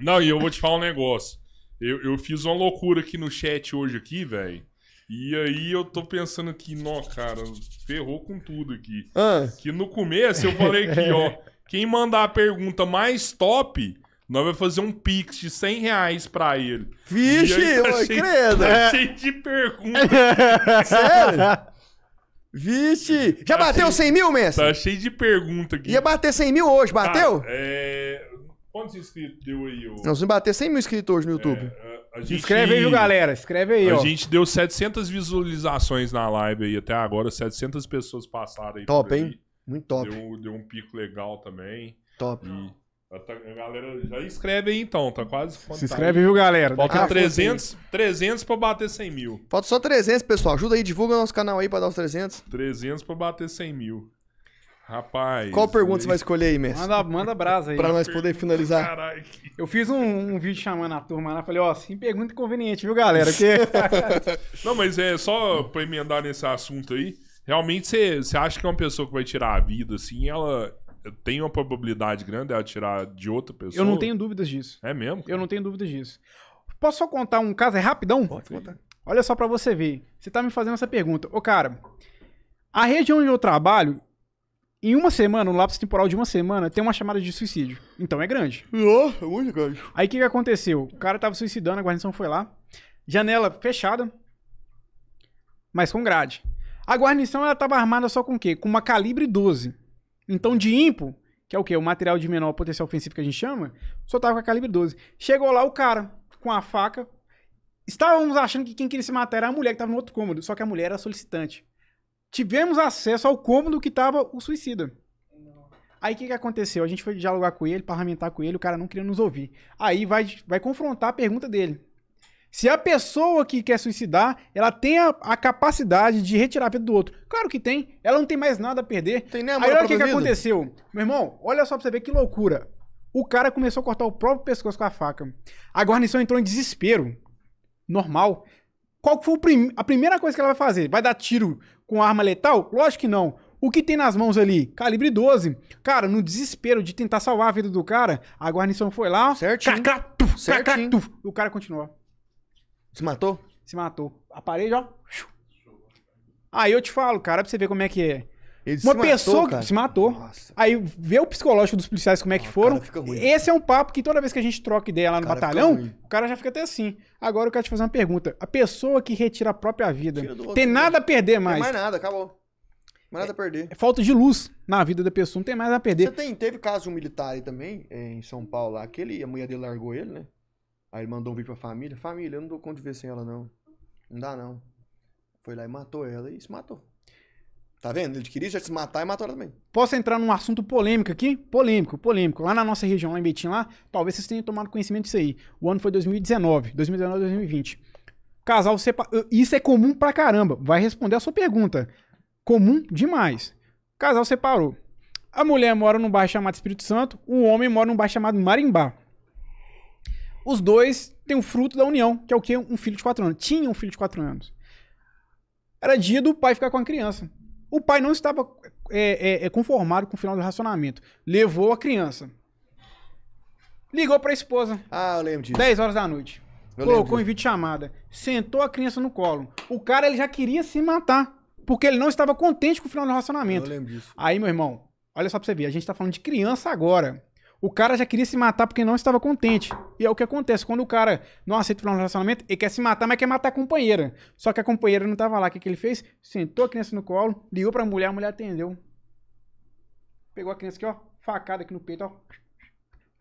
Não, e eu vou te falar um negócio. Eu, eu fiz uma loucura aqui no chat hoje aqui, velho. E aí eu tô pensando aqui, nó, cara, ferrou com tudo aqui. Ah. Que no começo eu falei aqui, ó. Quem mandar a pergunta mais top, nós vamos fazer um pix de 100 reais pra ele. Vixe, eu tá cheio, credo. Tá é. cheio de pergunta. Sério? Vixe! Já tá bateu cheio, 100 mil, mestre? Tá cheio de pergunta aqui. Ia bater 100 mil hoje, bateu? é. Quantos inscritos deu aí? O... Nós vamos bater 100 mil inscritos hoje no YouTube. É, gente... Inscreve aí, viu, galera? Escreve aí, a ó. A gente deu 700 visualizações na live aí até agora. 700 pessoas passaram aí. Top, hein? Aí. Muito top. Deu, deu, um pico legal também. Top. E... A galera já escreve aí então, tá quase fantástico. Se inscreve, viu, galera? Falta ah, 300, 300 pra bater 100 mil. Falta só 300, pessoal. Ajuda aí, divulga nosso canal aí pra dar os 300. 300 pra bater 100 mil. Rapaz. Qual pergunta e... você vai escolher aí, Messi? Manda, manda brasa aí. pra nós poder finalizar. Caraca. Eu fiz um, um, vídeo chamando a turma lá, falei, ó, sem sim, pergunta inconveniente, viu, galera? Porque... Não, mas é só pra emendar nesse assunto aí. Realmente, você, acha que é uma pessoa que vai tirar a vida, assim, ela tem uma probabilidade grande de tirar de outra pessoa? Eu não tenho dúvidas disso. É mesmo? Cara? Eu não tenho dúvidas disso. Posso só contar um caso? É rapidão? Pode contar. Olha só para você ver. Você tá me fazendo essa pergunta. Ô, cara, a região onde eu trabalho, em uma semana, um lapso temporal de uma semana, tem uma chamada de suicídio. Então é grande. É, é muito grande. Aí o que, que aconteceu? O cara tava suicidando, a guarnição foi lá. Janela fechada, mas com grade. A guarnição ela tava armada só com o quê? Com uma calibre 12. Então de impo, que é o quê? O material de menor potencial ofensivo que a gente chama, só tava com a calibre 12. Chegou lá o cara com a faca. Estávamos achando que quem queria se matar era a mulher que estava no outro cômodo, só que a mulher era solicitante tivemos acesso ao cômodo que estava o suicida. Aí o que, que aconteceu? A gente foi dialogar com ele, parlamentar com ele, o cara não queria nos ouvir. Aí vai, vai confrontar a pergunta dele. Se a pessoa que quer suicidar, ela tem a, a, capacidade de retirar a vida do outro. Claro que tem. Ela não tem mais nada a perder. Tem nem Aí olha o que, que aconteceu. Meu irmão, olha só pra você ver que loucura. O cara começou a cortar o próprio pescoço com a faca. A guarnição entrou em desespero. Normal. Qual foi prim a primeira coisa que ela vai fazer? Vai dar tiro com arma letal? Lógico que não. O que tem nas mãos ali? Calibre 12. Cara, no desespero de tentar salvar a vida do cara, a guarnição foi lá. Certinho. Cacatu, Certinho. Cacatu, o cara continuou. Se matou? Se matou. A parede, ó. Aí eu te falo, cara, pra você ver como é que é. Ele uma pessoa matou, que se matou. Nossa. Aí vê o psicológico dos policiais como é que ah, foram. Esse é um papo que toda vez que a gente troca ideia lá no cara batalhão, o cara já fica até assim. Agora eu quero te fazer uma pergunta. A pessoa que retira a própria vida, tem nada a perder mais. Não tem mais nada, acabou. Mais nada a é, perder. É, é falta de luz na vida da pessoa, não tem mais nada a perder. Você tem, teve caso de um militar aí também, eh, em São Paulo, aquele, a mulher dele largou ele, né? Aí ele mandou um vídeo pra família. Família, eu não dou conta de ver sem ela, não. Não dá, não. Foi lá e matou ela e se matou. Tá vendo? Ele queria já se matar e matar também. Posso entrar num assunto polêmico aqui? Polêmico, polêmico. Lá na nossa região, lá em Betim, lá, talvez vocês tenham tomado conhecimento disso aí. O ano foi 2019, 2019, 2020. Casal separado. Isso é comum pra caramba. Vai responder a sua pergunta. Comum demais. Casal separou. A mulher mora num bairro chamado Espírito Santo, o homem mora num bairro chamado Marimbá. Os dois têm um fruto da união, que é o quê? Um filho de 4 anos. Tinha um filho de 4 anos. Era dia do pai ficar com a criança. O pai não estava é, é, é, conformado com o final do racionamento. Levou a criança. Ligou pra esposa. Ah, eu lembro disso. 10 horas da noite. Eu colocou um vídeo chamada. Sentou a criança no colo. O cara ele já queria se matar. Porque ele não estava contente com o final do racionamento. Eu lembro disso. Aí, meu irmão, olha só pra você ver. A gente tá falando de criança agora o cara já queria se matar porque não estava contente. E é o que acontece. Quando o cara não aceita um relacionamento, ele quer se matar, mas quer matar a companheira. Só que a companheira não estava lá. O que, que ele fez? Sentou a criança no colo, ligou pra mulher, a mulher atendeu. Pegou a criança aqui, ó. Facada aqui no peito, ó.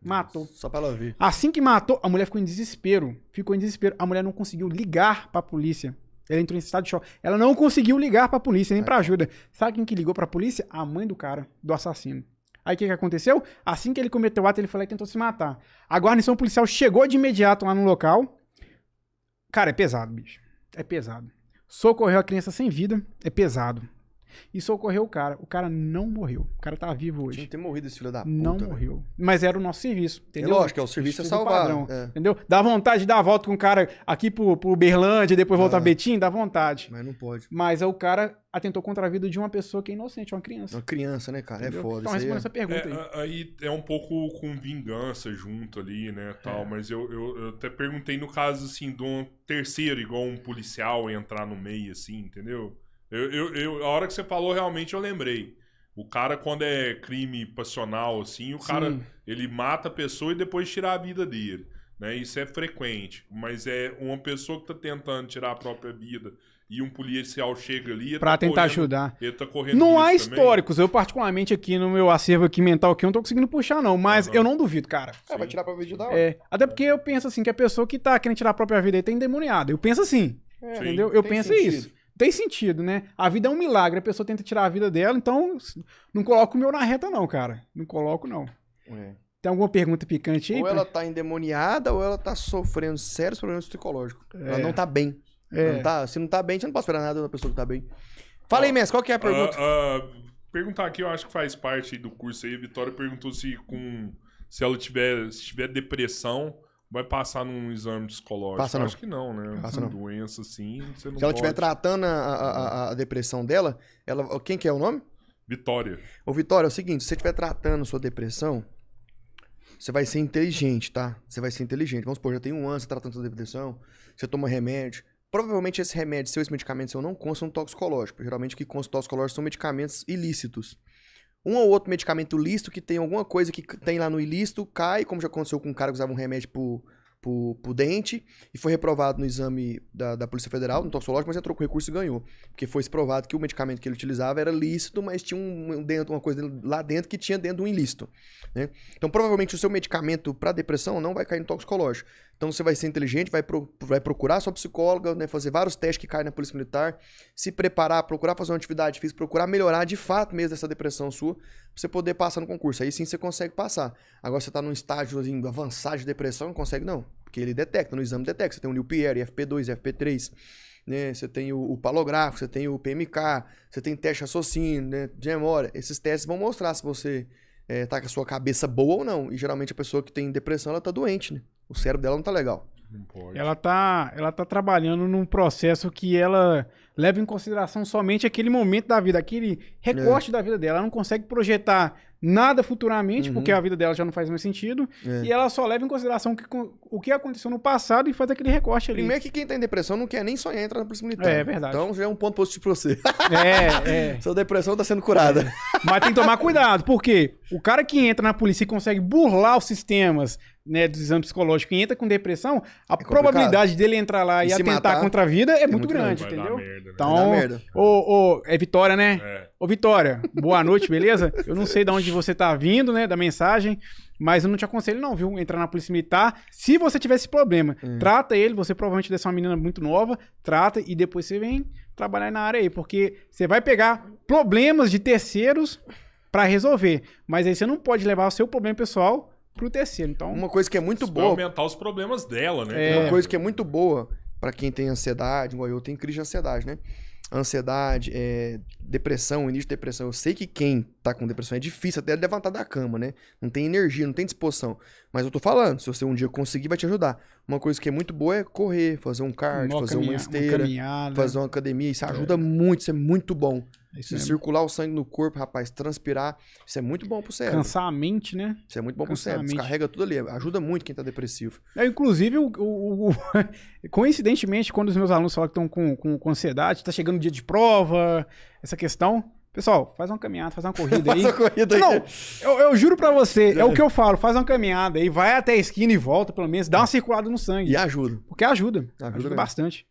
Matou. Só pra ela ouvir. Assim que matou, a mulher ficou em desespero. Ficou em desespero. A mulher não conseguiu ligar pra polícia. Ela entrou em estado de choque. Ela não conseguiu ligar pra polícia, nem para é. pra ajuda. Sabe quem que ligou pra polícia? A mãe do cara, do assassino. Aí o que, que aconteceu? Assim que ele cometeu o ato, ele foi lá e tentou se matar. A guarnição policial chegou de imediato lá no local. Cara, é pesado, bicho. É pesado. Socorreu a criança sem vida. É pesado. E socorreu o cara. O cara não morreu. O cara tá vivo hoje. Tinha que ter morrido esse filho da puta. Não né? morreu. Mas era o nosso serviço, é entendeu? É lógico, é o serviço é salvar. é. Entendeu? Dá vontade de dar a volta com o cara aqui pro, pro Berlândia, depois voltar ah, é. a Betim, dá vontade. Mas não pode. Mas o cara atentou contra a vida de uma pessoa que é inocente, uma criança. Uma criança, né, cara? É entendeu? É foda. Então responda essa pergunta é, aí. Aí é um pouco com vingança junto ali, né, tal. Mas eu, eu, eu até perguntei no caso, assim, de um terceiro, igual um policial entrar no meio, assim, entendeu? Eu, eu, eu, a hora que você falou, realmente eu lembrei. O cara, quando é crime passional, assim, o Sim. cara ele mata a pessoa e depois tira a vida dele. Né? Isso é frequente. Mas é uma pessoa que está tentando tirar a própria vida e um policial chega ali para tá tentar correndo, ajudar. Ele tá correndo não há históricos. Também. Eu particularmente aqui no meu acervo aqui mental aqui eu não tô conseguindo puxar não, mas uhum. eu não duvido, cara. É, vai tirar para vídeo da É, até porque eu penso assim que a pessoa que tá querendo tirar a própria vida aí tá endemoniada. Eu penso assim. É, entendeu? Eu penso sentido. isso tem sentido, né? A vida é um milagre, a pessoa tenta tirar a vida dela, então não coloco o meu na reta, não, cara. Não coloco, não. É. Tem alguma pergunta picante aí? Ou pra... ela tá endemoniada, ou ela tá sofrendo sérios problemas psicológicos. É. Ela não tá bem. É. Não tá, se não tá bem, você não pode esperar nada da pessoa que tá bem. Fala aí, Messi, qual que é a pergunta? perguntar aqui, eu acho que faz parte do curso aí. A Vitória perguntou se com se ela tiver, se tiver depressão, vai passar num exame psicológico. Passa não. Acho que não, né? Passa uma não. doença assim, você não Se ela estiver tratando a, a, a, depressão dela, ela, quem que é o nome? Vitória. Ô, Vitória, é o seguinte, se você estiver tratando sua depressão, você vai ser inteligente, tá? Você vai ser inteligente. Vamos supor, já tem um ano você tá tratando sua depressão, você toma remédio. Provavelmente esse remédio seu, esse medicamento não consta um toxicológico. Geralmente o que consta toxicológico são medicamentos ilícitos um ou outro medicamento lícito que tem alguma coisa que tem lá no ilícito, cai, como já aconteceu com um cara que usava um remédio pro, pro, pro dente e foi reprovado no exame da, da Polícia Federal, no toxológico, mas entrou com recurso e ganhou. Porque foi provado que o medicamento que ele utilizava era lícito, mas tinha um, dentro, uma coisa lá dentro que tinha dentro de um ilícito. Né? Então, provavelmente, o seu medicamento para depressão não vai cair no toxicológico. Então você vai ser inteligente, vai, pro, vai procurar sua psicóloga, né, fazer vários testes que caem na polícia militar, se preparar, procurar fazer uma atividade física, procurar melhorar de fato mesmo essa depressão sua, pra você poder passar no concurso. Aí sim você consegue passar. Agora você tá num estágio assim, avançado de depressão, não consegue não, porque ele detecta, no exame detecta. Você tem o New Pierre, FP2, FP3, né? Você tem o, o palográfico, você tem o PMK, você tem teste raciocínio, né? De memória. Esses testes vão mostrar se você é, tá com a sua cabeça boa ou não. E geralmente a pessoa que tem depressão, ela tá doente, né? o cérebro dela não tá legal. Ela tá, ela tá trabalhando num processo que ela leva em consideração somente aquele momento da vida, aquele recorte é. da vida dela. Ela não consegue projetar nada futuramente, uhum. porque a vida dela já não faz mais sentido. É. E ela só leva em consideração o que, o que aconteceu no passado e faz aquele recorte ali. Primeiro que quem está em depressão não quer nem sonhar entrar na polícia militar. É, é verdade. Então já é um ponto positivo pra você. É, é. Sua depressão tá sendo curada. É. Mas tem que tomar cuidado, porque o cara que entra na polícia e consegue burlar os sistemas né, do exame psicológico e entra com depressão, a é probabilidade dele entrar lá e, e atentar matar, contra a vida é, é muito, muito, grande, entendeu? merda, né? Então, merda. ô, é Vitória, né? É. Ô, Vitória, boa noite, beleza? Eu não sei de onde você tá vindo, né? Da mensagem. Mas eu não te aconselho, não, viu? Entrar na polícia militar. Se você tiver esse problema, hum. trata ele. Você provavelmente deve ser uma menina muito nova. Trata e depois você vem trabalhar na área aí. Porque você vai pegar problemas de terceiros para resolver. Mas aí você não pode levar o seu problema pessoal pro terceiro. Então, uma coisa que é muito boa. aumentar os problemas dela, né? É... Uma coisa que é muito boa para quem tem ansiedade, igual eu tenho crise de ansiedade, né? Ansiedade, é, depressão, início de depressão. Eu sei que quem tá com depressão, é difícil até levantar da cama, né? Não tem energia, não tem disposição. Mas eu tô falando, se você um dia conseguir, vai te ajudar. Uma coisa que é muito boa é correr, fazer um cardio, uma fazer uma esteira, uma fazer uma academia. Isso é. ajuda muito, isso é muito bom. É isso circular o sangue no corpo, rapaz, transpirar, isso é muito bom pro cérebro. Cansar a mente, né? Isso é muito bom Cansar pro cérebro. Descarrega tudo ali, ajuda muito quem tá depressivo. É, inclusive, o, o, o... coincidentemente, quando os meus alunos falam que estão com, com, com ansiedade, tá chegando o dia de prova, essa questão Pessoal, faz uma caminhada, faz uma corrida aí. faz uma corrida aí. Não, eu, eu juro para você, é o que eu falo, faz uma caminhada aí, vai até a esquina e volta, pelo menos, dá uma circulada no sangue. E ajuda. Porque ajuda, ajuda, ajuda bastante.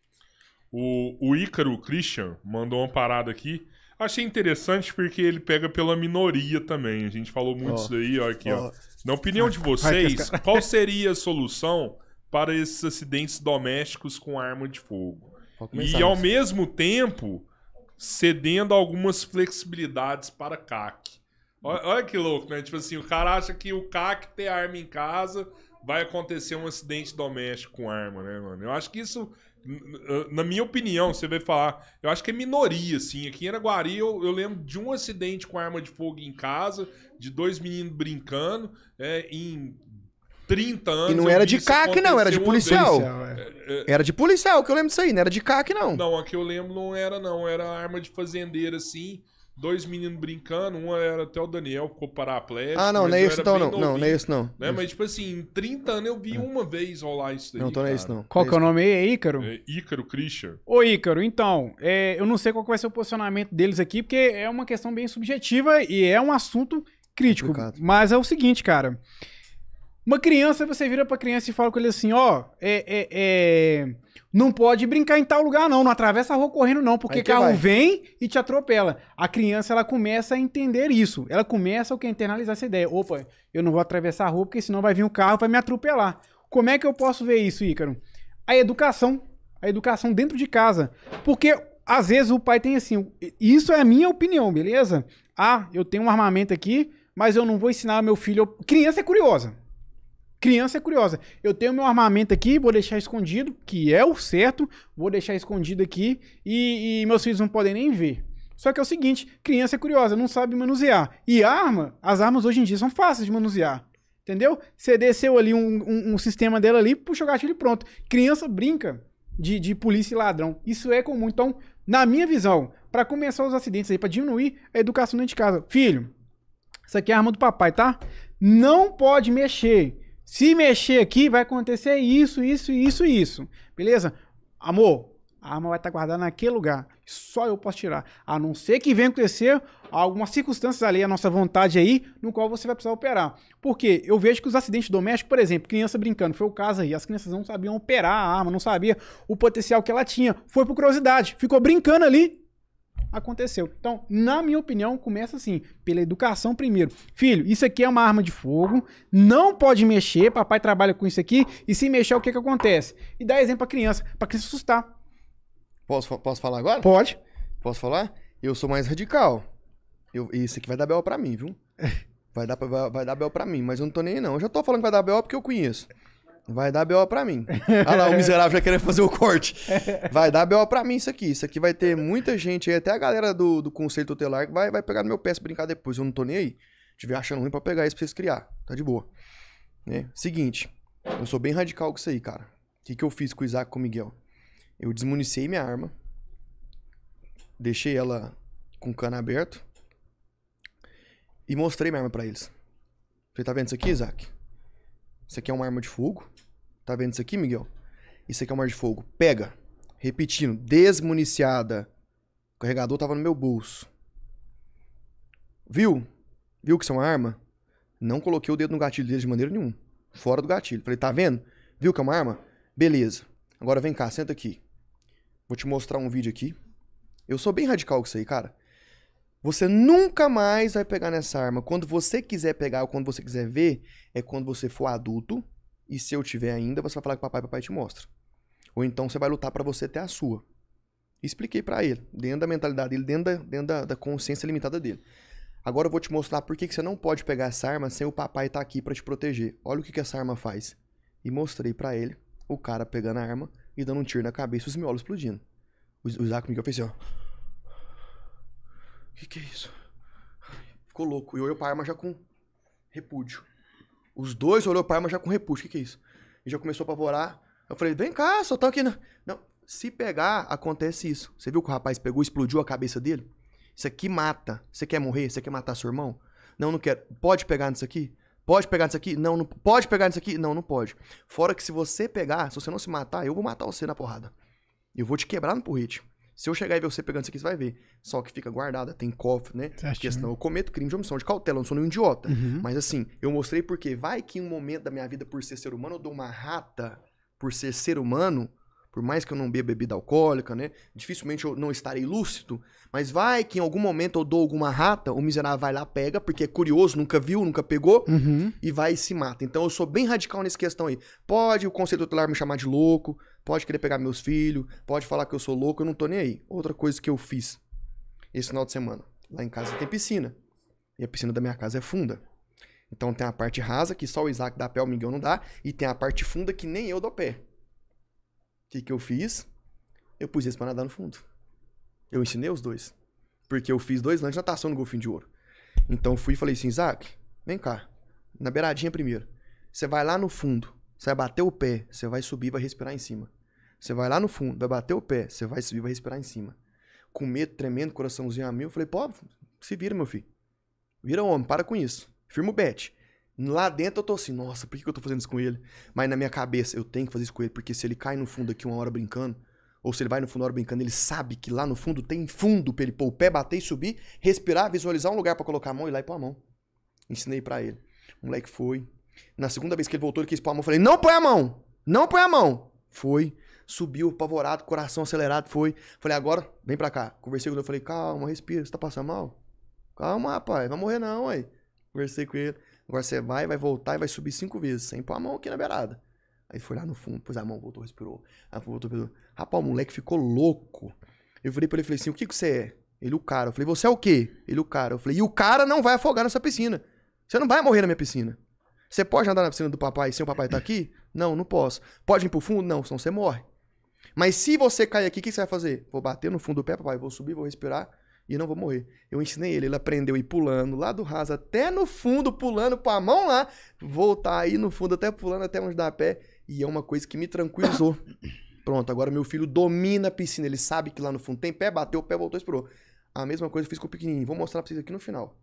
O, o Ícaro Christian mandou uma parada aqui. Achei interessante porque ele pega pela minoria também. A gente falou muito oh, isso daí, ó, aqui, oh. ó. Na opinião de vocês, qual seria a solução para esses acidentes domésticos com arma de fogo? E ao mesmo tempo, cedendo algumas flexibilidades para CAC. Olha, olha que louco, né? Tipo assim, o cara acha que o CAC ter arma em casa vai acontecer um acidente doméstico com arma, né, mano? Eu acho que isso, na minha opinião, você vai falar, eu acho que é minoria, assim. Aqui em Araguari eu, eu lembro de um acidente com arma de fogo em casa, de dois meninos brincando, é, em 30 anos. E não era de CAC, não, era de policial. policial é, é, é. Era de policial que eu lembro disso aí, não era de CAC, não. Não, a que eu lembro não era, não. Era arma de fazendeiro, assim. Dois meninos brincando, um era até o Daniel, ficou paraplético. Ah, não, não é isso então, não. não, não é isso não. Né? Mas, tipo assim, em 30 anos eu vi é. uma vez rolar isso daí. Não, então não é isso não. Qual que é o nome aí? É Ícaro? É, Ícaro Christian. Ô, Ícaro, então, é, eu não sei qual vai ser o posicionamento deles aqui, porque é uma questão bem subjetiva e é um assunto crítico. Complicado. Mas é o seguinte, cara. Uma criança, você vira pra criança e fala com ele assim, ó, oh, é, é, é, não pode brincar em tal lugar não, não atravessa a rua correndo não, porque carro vai. vem e te atropela. A criança, ela começa a entender isso, ela começa o que internalizar essa ideia. Opa, eu não vou atravessar a rua porque senão vai vir um carro e vai me atropelar. Como é que eu posso ver isso, Ícaro? A educação, a educação dentro de casa, porque às vezes o pai tem assim, isso é a minha opinião, beleza? Ah, eu tenho um armamento aqui, mas eu não vou ensinar meu filho. Criança é curiosa. Criança é curiosa. Eu tenho meu armamento aqui, vou deixar escondido, que é o certo, vou deixar escondido aqui e, e meus filhos não podem nem ver. Só que é o seguinte, criança é curiosa, não sabe manusear. E arma, as armas hoje em dia são fáceis de manusear. Entendeu? Você desceu ali um, um, um sistema dela ali, puxa o gatilho e pronto. Criança brinca de, de polícia e ladrão. Isso é comum. Então, na minha visão, para começar os acidentes aí, para diminuir a educação dentro de casa. Filho, isso aqui é a arma do papai, tá? Não pode mexer. Se mexer aqui, vai acontecer isso, isso, isso, isso. Beleza? Amor, a arma vai estar tá guardada naquele lugar. Só eu posso tirar. A não ser que venha acontecer algumas circunstâncias ali, a nossa vontade aí, no qual você vai precisar operar. Porque eu vejo que os acidentes domésticos, por exemplo, criança brincando, foi o caso aí, as crianças não sabiam operar a arma, não sabia o potencial que ela tinha. Foi por curiosidade, ficou brincando ali, aconteceu. Então, na minha opinião, começa assim, pela educação primeiro. Filho, isso aqui é uma arma de fogo, não pode mexer, papai trabalha com isso aqui, e se mexer, o que que acontece? E dá exemplo pra criança, pra criança assustar. Posso, posso falar agora? Pode. Posso falar? Eu sou mais radical. Eu, isso aqui vai dar belo pra mim, viu? Vai dar, vai, vai dar belo pra mim, mas eu não tô nem não. Eu já tô falando que vai dar belo porque eu conheço. Vai dar BO pra mim. Ah lá, o miserável já querendo fazer o corte. Vai dar BO pra mim isso aqui. Isso aqui vai ter muita gente aí, até a galera do, do Conselho Tutelar que vai, vai pegar no meu pé se brincar depois. Eu não tô nem aí. Tiver achando ruim pra pegar isso pra vocês criar. Tá de boa. Né? Seguinte, eu sou bem radical com isso aí, cara. O que, que eu fiz com o Isaac e com o Miguel? Eu desmuniciei minha arma. Deixei ela com cano aberto. E mostrei minha arma pra eles. Você tá vendo isso aqui, Isaac? Isso aqui é uma arma de fogo. Tá vendo isso aqui, Miguel? Isso aqui é uma arma de fogo. Pega. Repetindo, desmuniciada. O carregador tava no meu bolso. Viu? Viu que isso é uma arma? Não coloquei o dedo no gatilho dele de maneira nenhuma. Fora do gatilho. Falei, tá vendo? Viu que é uma arma? Beleza. Agora vem cá, senta aqui. Vou te mostrar um vídeo aqui. Eu sou bem radical com isso aí, cara. Você nunca mais vai pegar nessa arma. Quando você quiser pegar ou quando você quiser ver, é quando você for adulto. E se eu tiver ainda, você vai falar que papai papai te mostra. Ou então você vai lutar para você ter a sua. Expliquei para ele, dentro da mentalidade dele, dentro, da, dentro da, da, consciência limitada dele. Agora eu vou te mostrar por que, que você não pode pegar essa arma sem o papai estar tá aqui para te proteger. Olha o que, que essa arma faz. E mostrei para ele, o cara pegando a arma e dando um tiro na cabeça, os miolos explodindo. O, o Zaco me fez assim, ó que que é isso? Ficou louco. E olhou pra arma já com repúdio. Os dois olhou pra arma já com repúdio. O que que é isso? E já começou a pavorar. Eu falei, vem cá, só tá aqui. Na... Não, se pegar, acontece isso. Você viu que o rapaz pegou, explodiu a cabeça dele? Isso aqui mata. Você quer morrer? Você quer matar seu irmão? Não, não quero. Pode pegar nisso aqui? Pode pegar nisso aqui? Não, não pode pegar nisso aqui? Não, não pode. Fora que se você pegar, se você não se matar, eu vou matar você na porrada. Eu vou te quebrar no porrete. Se eu chegar e ver você pegando isso aqui, você vai ver. Só que fica guardada, tem cofre, né? Certo, questão, eu cometo crime de omissão de cautela, eu não sou nenhum idiota. Uhum. Mas assim, eu mostrei porque vai que em um momento da minha vida, por ser ser humano, eu dou uma rata por ser ser humano, por mais que eu não beba bebida alcoólica, né? Dificilmente eu não estarei lúcido, mas vai que em algum momento eu dou alguma rata, o miserável vai lá, pega, porque é curioso, nunca viu, nunca pegou, uhum. e vai e se mata. Então eu sou bem radical nessa questão aí. Pode o conselho tutelar me chamar de louco, pode querer pegar meus filhos, pode falar que eu sou louco, eu não tô nem aí. Outra coisa que eu fiz esse final de semana, lá em casa tem piscina, e a piscina da minha casa é funda. Então tem a parte rasa, que só o Isaac dá pé, o Miguel não dá, e tem a parte funda que nem eu dou pé que, que eu fiz? Eu pus eles pra nadar no fundo. Eu ensinei os dois. Porque eu fiz dois lances de natação no golfinho de ouro. Então fui e falei assim, Isaac, vem cá. Na beiradinha primeiro. Você vai lá no fundo, você vai bater o pé, você vai subir, vai respirar em cima. Você vai lá no fundo, vai bater o pé, você vai subir, vai respirar em cima. Com medo, tremendo, coraçãozinho a mil, eu falei, pô, se vira, meu filho. Vira homem, para com isso. Firma o bet. Lá dentro eu tô assim, nossa, por que eu tô fazendo isso com ele? Mas na minha cabeça, eu tenho que fazer isso com ele, porque se ele cai no fundo aqui uma hora brincando, ou se ele vai no fundo uma hora brincando, ele sabe que lá no fundo tem fundo pra ele pôr o pé, bater e subir, respirar, visualizar um lugar para colocar a mão e lá e pôr a mão. Ensinei para ele. O moleque foi. Na segunda vez que ele voltou, ele quis pôr a mão. Eu falei, não põe a mão! Não põe a mão! Foi. Subiu, apavorado, coração acelerado, foi. Falei, agora, vem pra cá. Conversei com ele, falei, calma, respira, você tá passando mal? Calma, rapaz, vai morrer não, aí. Conversei com ele. Agora você vai, vai voltar e vai subir cinco vezes, sem pôr a mão aqui na beirada. Aí foi lá no fundo, pôs a mão, voltou, respirou. Aí voltou, respirou. Rapaz, o moleque ficou louco. Eu falei pra ele, falei assim, o que que você é? Ele, o cara. Eu falei, você é o quê? Ele, o cara. Eu falei, e o cara não vai afogar nessa piscina. Você não vai morrer na minha piscina. Você pode andar na piscina do papai sem o papai estar tá aqui? Não, não posso. Pode ir pro fundo? Não, senão você morre. Mas se você cair aqui, o que você vai fazer? Vou bater no fundo do pé, papai, vou subir, vou respirar e não vou morrer. Eu ensinei ele, ele aprendeu a ir pulando lá do raso até no fundo, pulando com a mão lá, voltar aí no fundo até pulando até onde dá pé, e é uma coisa que me tranquilizou. Pronto, agora meu filho domina a piscina, ele sabe que lá no fundo tem pé, bateu o pé, voltou e explorou. A mesma coisa eu fiz com o pequenininho, vou mostrar pra vocês aqui no final,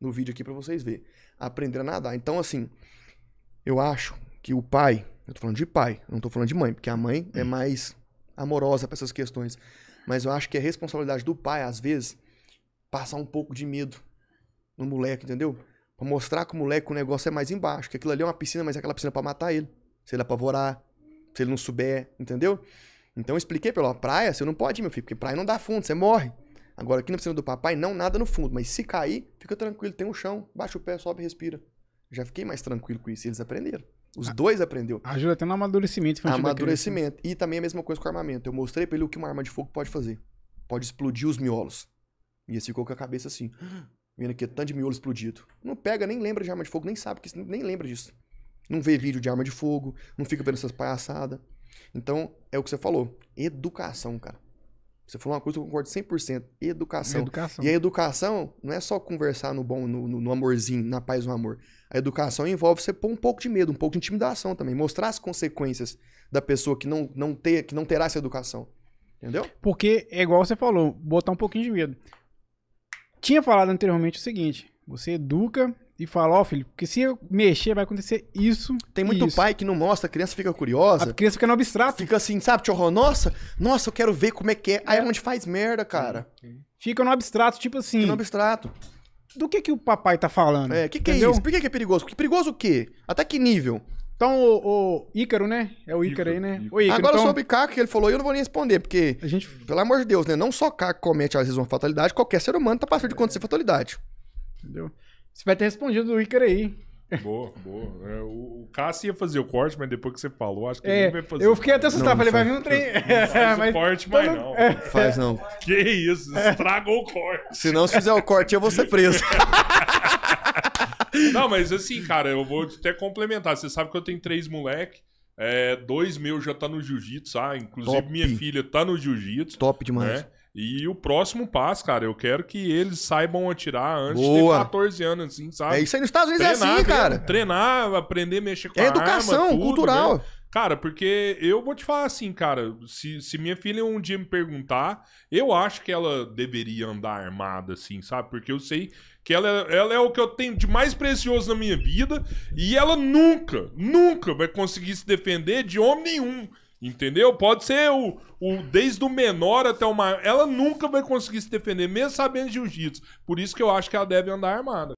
no vídeo aqui para vocês verem. Aprender a nadar. Então, assim, eu acho que o pai, eu tô falando de pai, não tô falando de mãe, porque a mãe é hum. mais amorosa para essas questões. Mas eu acho que é responsabilidade do pai, às vezes, passar um pouco de medo no moleque, entendeu? Pra mostrar que o moleque o negócio é mais embaixo, que aquilo ali é uma piscina, mas é aquela piscina para matar ele. Se ele apavorar, se ele não souber, entendeu? Então eu expliquei pra ele, praia, você não pode ir, meu filho, porque praia não dá fundo, você morre. Agora aqui na piscina do papai, não nada no fundo, mas se cair, fica tranquilo, tem um chão, baixa o pé, sobe, respira. Já fiquei mais tranquilo com isso, eles aprenderam. Os a, dois aprendeu. Ajuda até no amadurecimento. Né, amadurecimento. E também a mesma coisa com armamento. Eu mostrei pra ele o que uma arma de fogo pode fazer. Pode explodir os miolos. E esse ficou com a cabeça assim, vendo aqui, tanto de miolo explodido. Não pega, nem lembra de arma de fogo, nem sabe, que nem lembra disso. Não vê vídeo de arma de fogo, não fica vendo essas palhaçadas. Então, é o que você falou, educação, cara. Você falou uma coisa que eu concordo 100%, educação. educação. E a educação não é só conversar no bom, no, no, amorzinho, na paz no amor. A educação envolve você pôr um pouco de medo, um pouco de intimidação também, mostrar as consequências da pessoa que não, não, ter, que não terá essa educação. Entendeu? Porque é igual você falou, botar um pouquinho de medo tinha falado anteriormente o seguinte: você educa e fala, ó, oh, filho, porque se eu mexer vai acontecer isso. Tem muito isso. pai que não mostra, a criança fica curiosa. A criança fica no abstrato. Fica assim, sabe, tchorro, nossa, nossa, eu quero ver como é que é. Aí é, é onde faz merda, cara. Fica no abstrato, tipo assim. Fica no abstrato. Do que que o papai tá falando? É, o que, que é isso? Por que, que é perigoso? Que perigoso o quê? Até que nível? Então, o, o Ícaro, né? É o Ícaro, Ícaro aí, né? Ícaro. Ícaro, Agora então... sobre Caco, que ele falou, eu não vou nem responder, porque, a gente... pelo amor de Deus, né? Não só Caco comete, às vezes, uma fatalidade, qualquer ser humano tá passando de acontecer fatalidade. Entendeu? Você vai ter respondido o Ícaro aí. Boa, boa. É, o, o Cássio ia fazer o corte, mas depois que você falou, acho que é, ele vai fazer. Eu fiquei até assustado, falei, vai vir um trem. Não faz mas, o corte, mas não. não. É. Faz não. Que isso, estragou o corte. Se não, se fizer o corte, eu vou ser preso. Não, mas assim, cara, eu vou até complementar. Você sabe que eu tenho três moleque. É, dois meus já tá no jiu-jitsu, ah, inclusive Top. minha filha tá no jiu-jitsu. Top demais. Né? E o próximo passo, cara, eu quero que eles saibam atirar antes Boa. de 14 anos, assim, sabe? É isso aí nos Estados Unidos treinar, é assim, cara. Treinar, aprender a mexer com é a educação, arma, tudo, cultural. Né? Cara, porque eu vou te falar assim, cara, se, se minha filha um dia me perguntar, eu acho que ela deveria andar armada, assim, sabe? Porque eu sei que ela, ela é o que eu tenho de mais precioso na minha vida e ela nunca, nunca vai conseguir se defender de homem nenhum. Entendeu? Pode ser o, o desde o menor até o maior. Ela nunca vai conseguir se defender, mesmo sabendo jiu-jitsu. Por isso que eu acho que ela deve andar armada.